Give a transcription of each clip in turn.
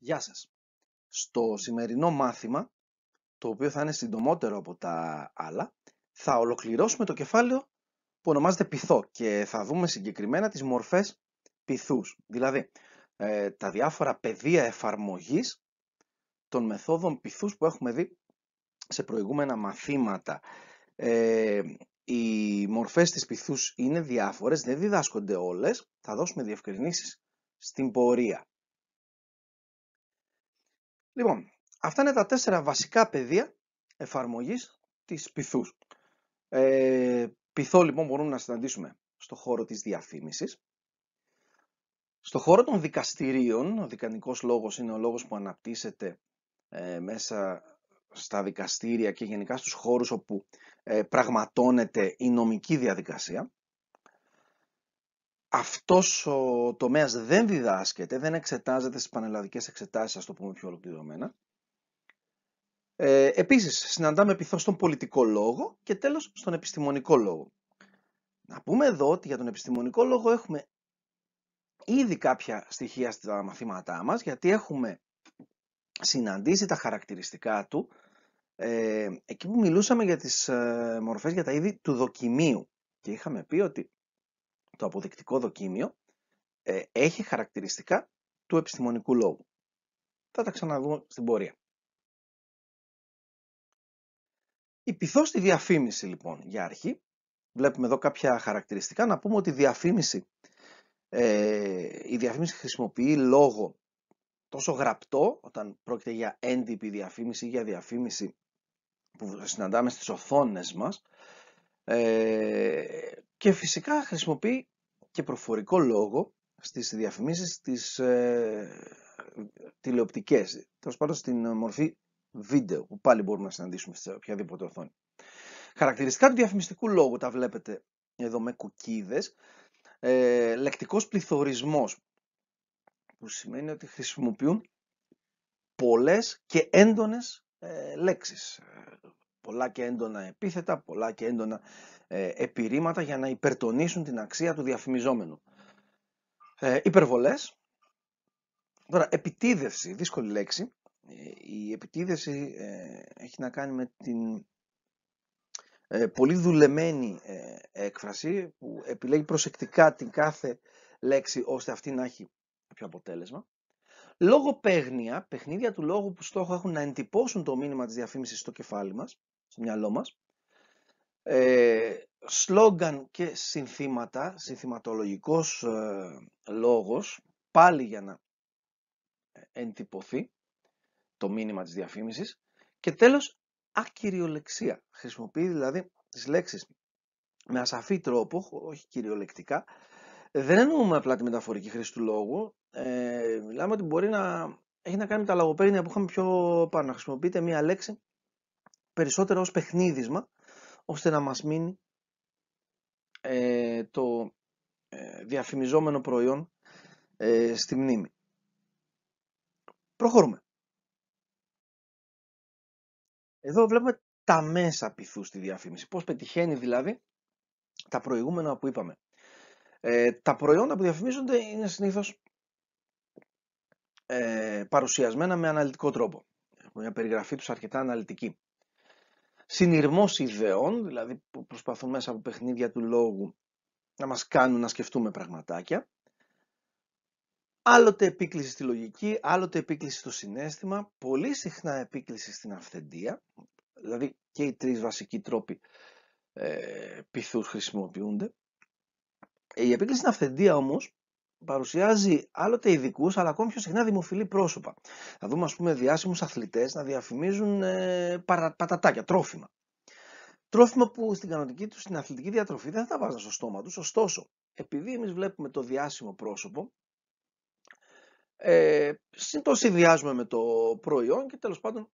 Γεια σας! Στο σημερινό μάθημα, το οποίο θα είναι συντομότερο από τα άλλα, θα ολοκληρώσουμε το κεφάλαιο που ονομάζεται πυθό και θα δούμε συγκεκριμένα τις μορφές πυθούς, δηλαδή ε, τα διάφορα πεδία εφαρμογής των μεθόδων πυθούς που έχουμε δει σε προηγούμενα μαθήματα. Ε, οι μορφές της πυθούς είναι διάφορες, δεν διδάσκονται όλες, θα δώσουμε διευκρινήσεις στην πορεία. Λοιπόν, αυτά είναι τα τέσσερα βασικά πεδία εφαρμογής της πυθούς. Ε, πυθό λοιπόν μπορούμε να συναντήσουμε στο χώρο της διαφήμισης. Στο χώρο των δικαστηρίων, ο δικανικός λόγος είναι ο λόγος που αναπτύσσεται ε, μέσα στα δικαστήρια και γενικά στους χώρους όπου ε, πραγματώνεται η νομική διαδικασία αυτός ο τομέας δεν διδάσκεται, δεν εξετάζεται στις πανελλαδικές εξετάσεις, ας το πούμε πιο ολοκληρωμένα. Ε, επίσης, συναντάμε πειθό στον πολιτικό λόγο και τέλος στον επιστημονικό λόγο. Να πούμε εδώ ότι για τον επιστημονικό λόγο έχουμε ήδη κάποια στοιχεία στα μαθήματά μας, γιατί έχουμε συναντήσει τα χαρακτηριστικά του ε, εκεί που μιλούσαμε για τις ε, μορφές, για τα είδη του δοκιμίου. Και είχαμε πει ότι το αποδεικτικό δοκίμιο ε, έχει χαρακτηριστικά του επιστημονικού λόγου. Θα τα ξαναδούμε στην πορεία. Η πειθώστη διαφήμιση λοιπόν για αρχή. Βλέπουμε εδώ κάποια χαρακτηριστικά. Να πούμε ότι η διαφήμιση, ε, η διαφήμιση χρησιμοποιεί λόγο τόσο γραπτό όταν πρόκειται για έντυπη διαφήμιση ή για διαφήμιση που συναντάμε στις οθόνες μας ε, και φυσικά χρησιμοποιεί και προφορικό λόγο στις διαφημίσεις της ε, τηλεοπτικές, τέλος πάντων στην μορφή βίντεο που πάλι μπορούμε να συναντήσουμε σε οποιαδήποτε οθόνη. Χαρακτηριστικά του διαφημιστικού λόγου τα βλέπετε εδώ με κουκίδες, ε, λεκτικός πληθωρισμός που σημαίνει ότι χρησιμοποιούν πολλές και έντονες ε, λέξεις πολλά και έντονα επίθετα, πολλά και έντονα ε, επιρήματα για να υπερτονίσουν την αξία του διαφημιζόμενου. Ε, υπερβολές. Τώρα, επιτίδευση, δύσκολη λέξη. Ε, η επιτίδευση ε, έχει να κάνει με την ε, πολύ δουλεμένη έκφραση που επιλέγει προσεκτικά την κάθε λέξη ώστε αυτή να έχει κάποιο αποτέλεσμα λογο παίγνια, παιχνίδια του λόγου που στόχο έχουν να εντυπώσουν το μήνυμα της διαφήμισης στο κεφάλι μας, στο μυαλό μας, ε, σλόγγαν και συνθήματα, συνθηματολογικός ε, λόγος, πάλι για να ε, εντυπωθεί το μήνυμα της διαφήμισης και τέλος ακυριολεξία. Χρησιμοποιεί δηλαδή τις λέξεις με ασαφή τρόπο, όχι κυριολεκτικά, δεν εννοούμε απλά τη μεταφορική χρήση του λόγου. Ε, μιλάμε ότι μπορεί να έχει να κάνει με τα λαγοπαίγνια που είχαμε πιο πάνω. Να χρησιμοποιείται μία λέξη περισσότερο ως παιχνίδισμα, ώστε να μας μείνει ε, το ε, διαφημιζόμενο προϊόν ε, στη μνήμη. Προχωρούμε. Εδώ βλέπουμε τα μέσα πειθού στη διαφήμιση. Πώς πετυχαίνει δηλαδή τα προηγούμενα που είπαμε. Ε, τα προϊόντα που διαφημίζονται είναι συνήθως ε, παρουσιασμένα με αναλυτικό τρόπο. Έχουν μια περιγραφή τους αρκετά αναλυτική. Συνειρμός ιδεών, δηλαδή που προσπαθούν μέσα από παιχνίδια του λόγου να μας κάνουν να σκεφτούμε πραγματάκια. Άλλοτε επίκληση στη λογική, άλλοτε επίκληση στο συνέστημα, πολύ συχνά επίκληση στην αυθεντία, δηλαδή και οι τρεις βασικοί τρόποι ε, χρησιμοποιούνται ε, η επίκληση στην αυθεντία όμως παρουσιάζει άλλοτε ειδικούς, αλλά ακόμη πιο συχνά δημοφιλή πρόσωπα. Θα δούμε, ας πούμε, διάσημους αθλητές να διαφημίζουν ε, πατατάκια, τρόφιμα. Τρόφιμα που στην κανονική τους, στην αθλητική διατροφή δεν θα τα βάζουν στο στόμα τους. Ωστόσο, επειδή εμείς βλέπουμε το διάσημο πρόσωπο, ε, το με το προϊόν και τέλος πάντων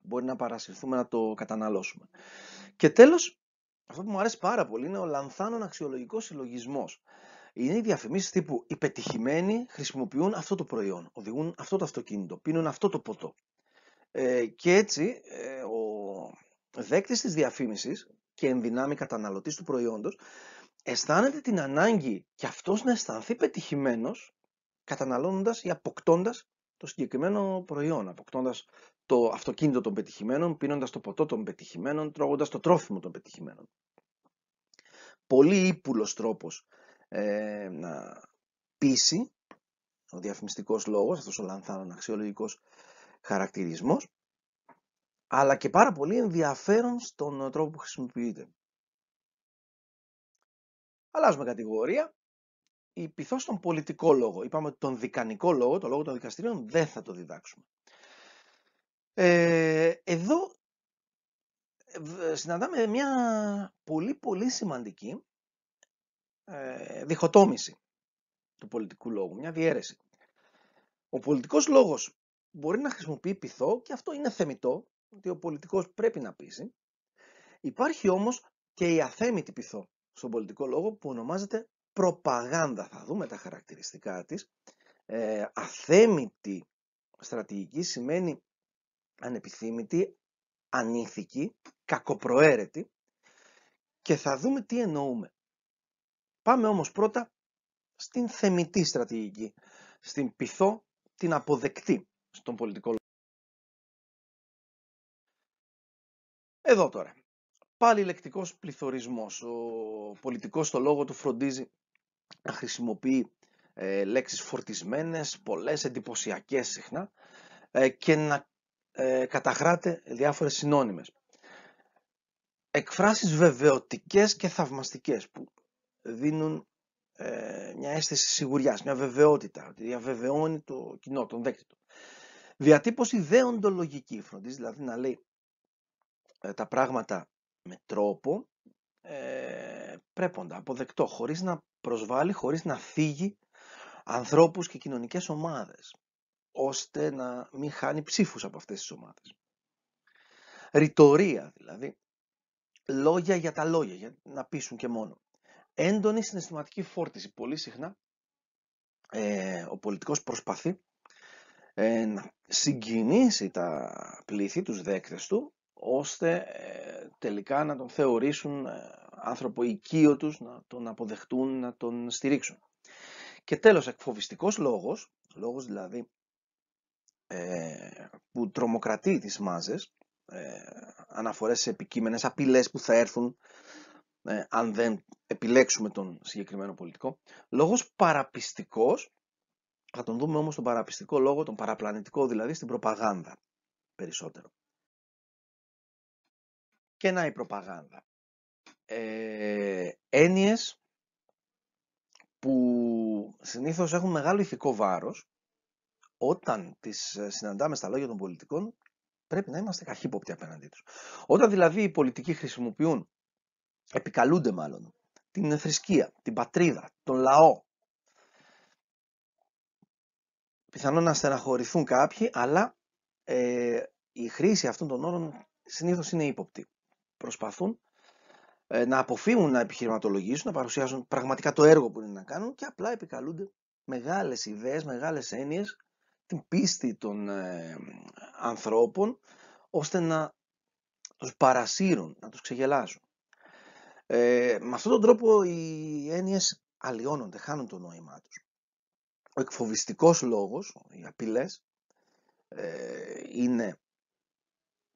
μπορεί να παρασυρθούμε να το καταναλώσουμε. Και τέλος, αυτό που μου αρέσει πάρα πολύ είναι ο λανθάνων αξιολογικός συλλογισμός. Είναι οι διαφημίσεις τύπου Οι πετυχημένοι χρησιμοποιούν αυτό το προϊόν, οδηγούν αυτό το αυτοκίνητο, πίνουν αυτό το ποτό. Ε, και έτσι ε, ο δέκτης της διαφήμισης και ενδυνάμει καταναλωτής του προϊόντος αισθάνεται την ανάγκη και αυτός να αισθανθεί πετυχημένος καταναλώνοντας ή αποκτώντας το συγκεκριμένο προϊόν, αποκτώντας το αυτοκίνητο των πετυχημένων, πίνοντας το ποτό των πετυχημένων, τρώγοντας το τρόφιμο των πετυχημένων. Πολύ ύπουλος τρόπος ε, να πείσει, ο διαφημιστικός λόγος, αυτός ο λανθάνων αξιολογικός χαρακτηρισμός, αλλά και πάρα πολύ ενδιαφέρον στον ε, τρόπο που χρησιμοποιείται. Αλλάζουμε κατηγορία. Η πειθό στον πολιτικό λόγο. Είπαμε τον δικανικό λόγο, το λόγο των δικαστηρίων, δεν θα το διδάξουμε. Ε, εδώ ε, συναντάμε μια πολύ πολύ σημαντική ε, διχοτόμηση του πολιτικού λόγου, μια διαίρεση. Ο πολιτικός λόγος μπορεί να χρησιμοποιεί πειθό και αυτό είναι θεμητό, ότι ο πολιτικός πρέπει να πείσει. Υπάρχει όμως και η αθέμητη πειθό στον πολιτικό λόγο που ονομάζεται προπαγάνδα. Θα δούμε τα χαρακτηριστικά της. Ε, αθέμητη στρατηγική σημαίνει ανεπιθύμητη, ανήθικη, κακοπροαίρετη και θα δούμε τι εννοούμε. Πάμε όμως πρώτα στην θεμητή στρατηγική, στην πυθό, την αποδεκτή στον πολιτικό λόγο. Εδώ τώρα. Πάλι λεκτικός πληθωρισμός. Ο πολιτικός στο λόγο του φροντίζει να χρησιμοποιεί ε, λέξεις φορτισμένες, πολλές, εντυπωσιακές συχνά ε, και να ε, Καταχράτε διάφορες συνώνυμες. Εκφράσεις βεβαιωτικές και θαυμαστικές που δίνουν ε, μια αίσθηση σιγουριάς, μια βεβαιότητα, ότι διαβεβαιώνει το κοινό, τον δέκτη του. Διατύπωση δεοντολογική φροντίζει, δηλαδή να λέει ε, τα πράγματα με τρόπο ε, πρέποντα, αποδεκτό, χωρίς να προσβάλλει, χωρίς να θίγει ανθρώπους και κοινωνικές ομάδες ώστε να μην χάνει ψήφους από αυτές τις ομάδες. Ρητορία δηλαδή, λόγια για τα λόγια, για να πείσουν και μόνο. Έντονη συναισθηματική φόρτιση. Πολύ συχνά ε, ο πολιτικός προσπαθεί ε, να συγκινήσει τα πλήθη, τους δέκτες του, ώστε ε, τελικά να τον θεωρήσουν άνθρωπο οικείο τους, να τον αποδεχτούν, να τον στηρίξουν. Και τέλος, εκφοβιστικός λόγος, λόγος δηλαδή ε, που τρομοκρατεί τις μάζες, ε, αναφορές σε επικείμενες απειλές που θα έρθουν ε, αν δεν επιλέξουμε τον συγκεκριμένο πολιτικό. Λόγος παραπιστικός, θα τον δούμε όμως τον παραπιστικό λόγο, τον παραπλανητικό δηλαδή, στην προπαγάνδα περισσότερο. Και να η προπαγάνδα. Ε, έννοιες που συνήθως έχουν μεγάλο ηθικό βάρος όταν τις ε, συναντάμε στα λόγια των πολιτικών, πρέπει να είμαστε καχύποπτοι απέναντί τους. Όταν δηλαδή οι πολιτικοί χρησιμοποιούν, επικαλούνται μάλλον, την θρησκεία, την πατρίδα, τον λαό, πιθανόν να στεναχωρηθούν κάποιοι, αλλά ε, η χρήση αυτών των όρων συνήθως είναι ύποπτη. Προσπαθούν ε, να αποφύγουν να επιχειρηματολογήσουν, να παρουσιάζουν πραγματικά το έργο που είναι να κάνουν και απλά επικαλούνται μεγάλες ιδέες, μεγάλες έννοιες την πίστη των ε, ανθρώπων ώστε να τους παρασύρουν, να τους ξεγελάσουν. Ε, με αυτόν τον τρόπο οι έννοιες αλλοιώνονται, χάνουν το νόημά τους. Ο εκφοβιστικός λόγος, οι απειλές, ε, είναι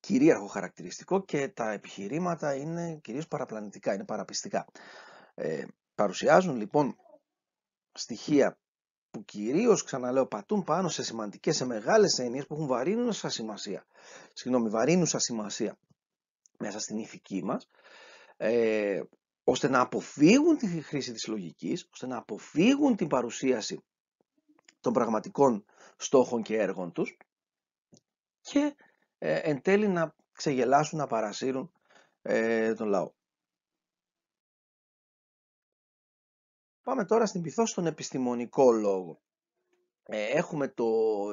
κυρίαρχο χαρακτηριστικό και τα επιχειρήματα είναι κυρίως παραπλανητικά, είναι παραπιστικά. Ε, παρουσιάζουν λοιπόν στοιχεία που κυρίως ξαναλέω πατούν πάνω σε σημαντικές, σε μεγάλες έννοιες που έχουν βαρύνουσα σημασία. Συγγνώμη, βαρύνουσα σημασία μέσα στην ηθική μας, ε, ώστε να αποφύγουν τη χρήση της λογικής, ώστε να αποφύγουν την παρουσίαση των πραγματικών στόχων και έργων τους και ε, εν τέλει να ξεγελάσουν, να παρασύρουν ε, τον λαό. Πάμε τώρα στην πυθό στον επιστημονικό λόγο. Ε, έχουμε το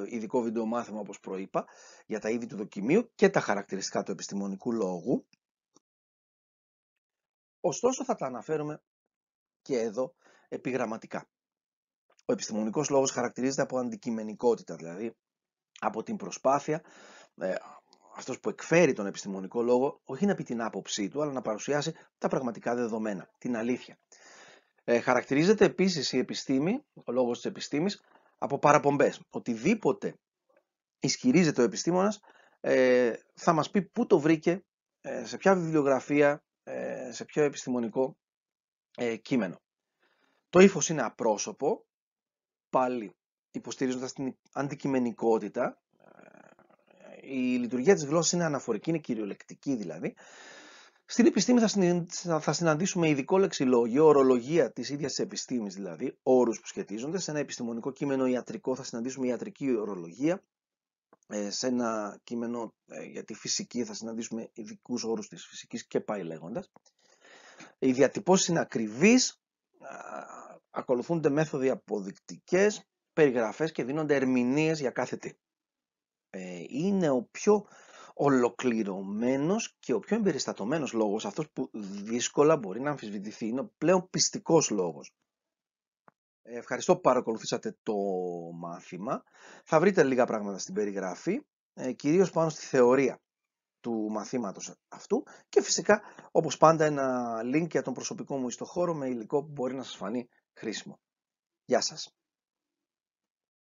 ειδικό βίντεο μάθημα, όπως προείπα, για τα είδη του δοκιμίου και τα χαρακτηριστικά του επιστημονικού λόγου. Ωστόσο, θα τα αναφέρουμε και εδώ επιγραμματικά. Ο επιστημονικός λόγος χαρακτηρίζεται από αντικειμενικότητα, δηλαδή από την προσπάθεια, ε, αυτός που εκφέρει τον επιστημονικό λόγο, όχι να πει την άποψή του, αλλά να παρουσιάσει τα πραγματικά δεδομένα, την αλήθεια. Ε, χαρακτηρίζεται επίσης η επιστήμη, ο λόγος της επιστήμης, από παραπομπές. Οτιδήποτε ισχυρίζεται ο επιστήμονας ε, θα μας πει πού το βρήκε, ε, σε ποια βιβλιογραφία, ε, σε ποιο επιστημονικό κείμενο. Το ύφος είναι απρόσωπο, πάλι υποστηρίζοντας την αντικειμενικότητα. Η λειτουργία της γλώσσας είναι αναφορική, είναι κυριολεκτική δηλαδή στην επιστήμη θα συναντήσουμε ειδικό λεξιλόγιο, ορολογία της ίδιας της επιστήμης δηλαδή, όρους που σχετίζονται. Σε ένα επιστημονικό κείμενο ιατρικό θα συναντήσουμε ιατρική ορολογία. Ε, σε ένα κείμενο ε, για τη φυσική θα συναντήσουμε ειδικούς όρους της φυσικής και πάει λέγοντας. Οι διατυπώσεις είναι ακριβείς, ακολουθούνται μέθοδοι αποδεικτικές, περιγραφές και δίνονται ερμηνείες για κάθε τι. Ε, είναι ο πιο Ολοκληρωμένος και ο πιο εμπεριστατωμένος λόγος, αυτός που δύσκολα μπορεί να αμφισβητηθεί, είναι ο πλέον πιστικός λόγος. Ε, ευχαριστώ που παρακολουθήσατε το μάθημα. Θα βρείτε λίγα πράγματα στην περιγραφή, ε, Κυρίως πάνω στη θεωρία του μαθήματος αυτού και φυσικά όπως πάντα ένα link για τον προσωπικό μου ιστοχώρο με υλικό που μπορεί να σας φανεί χρήσιμο. Γεια σας!